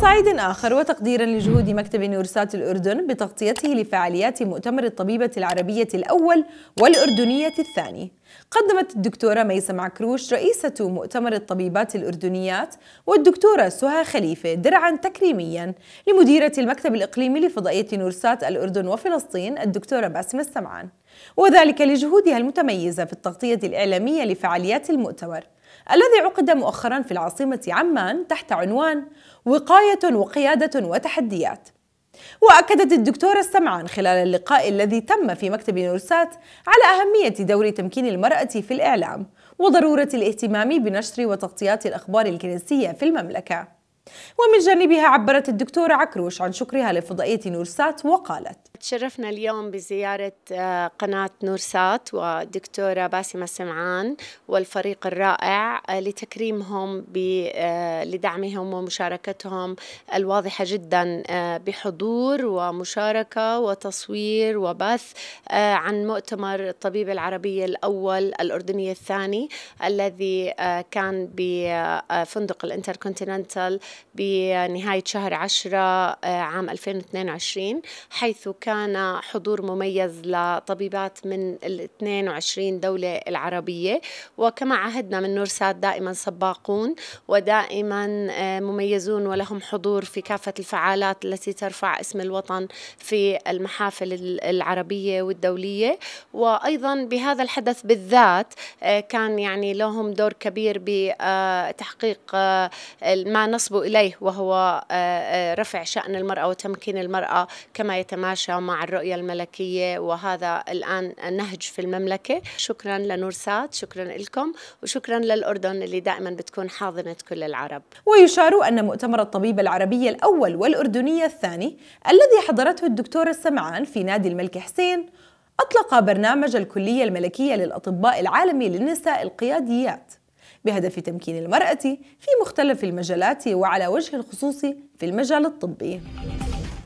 صعيد آخر وتقديرا لجهود مكتب نورسات الأردن بتغطيته لفعاليات مؤتمر الطبيبة العربية الأول والأردنية الثاني قدمت الدكتورة ميسة معكروش رئيسة مؤتمر الطبيبات الأردنيات والدكتورة سهى خليفة درعا تكريميا لمديرة المكتب الإقليمي لفضائية نورسات الأردن وفلسطين الدكتورة باسم السمعان وذلك لجهودها المتميزة في التغطية الإعلامية لفعاليات المؤتمر الذي عقد مؤخرا في العاصمة عمان تحت عنوان وقاية وقيادة وتحديات وأكدت الدكتورة السمعان خلال اللقاء الذي تم في مكتب نورسات على أهمية دور تمكين المرأة في الإعلام وضرورة الاهتمام بنشر وتغطية الأخبار الكنسية في المملكة ومن جانبها عبرت الدكتورة عكروش عن شكرها لفضائية نورسات وقالت تشرفنا اليوم بزيارة آه، قناة نورسات والدكتورة باسمة سمعان والفريق الرائع آه، لتكريمهم آه، لدعمهم ومشاركتهم الواضحة جدا آه، بحضور ومشاركة وتصوير وبث عن مؤتمر الطبيب العربية الأول الأردني الثاني الذي كان بفندق الانتركونتيننتال بنهاية شهر عشرة عام 2022 حيث كان حضور مميز لطبيبات من ال 22 دولة العربية وكما عهدنا من نورسات الفتيات دائما سباقون ودائما آه، مميزون ولهم حضور في كافة الفعالات التي ترفع اسم الوطن في المحافل العربية والدولية وأيضا بهذا الحدث بالذات آه، كان يعني لهم دور كبير بتحقيق آه، ما نصبوا إليه وهو رفع شأن المرأة وتمكين المرأة كما يتماشى مع الرؤية الملكية وهذا الآن نهج في المملكة شكرا لنورسات شكرا لكم وشكرا للأردن الأردن اللي دائما بتكون حاضنة كل العرب ويشار أن مؤتمر الطبيب العربية الأول والأردنية الثاني الذي حضرته الدكتورة السمعان في نادي الملك حسين أطلق برنامج الكلية الملكية للأطباء العالمي للنساء القياديات بهدف تمكين المرأة في مختلف المجالات وعلى وجه الخصوص في المجال الطبي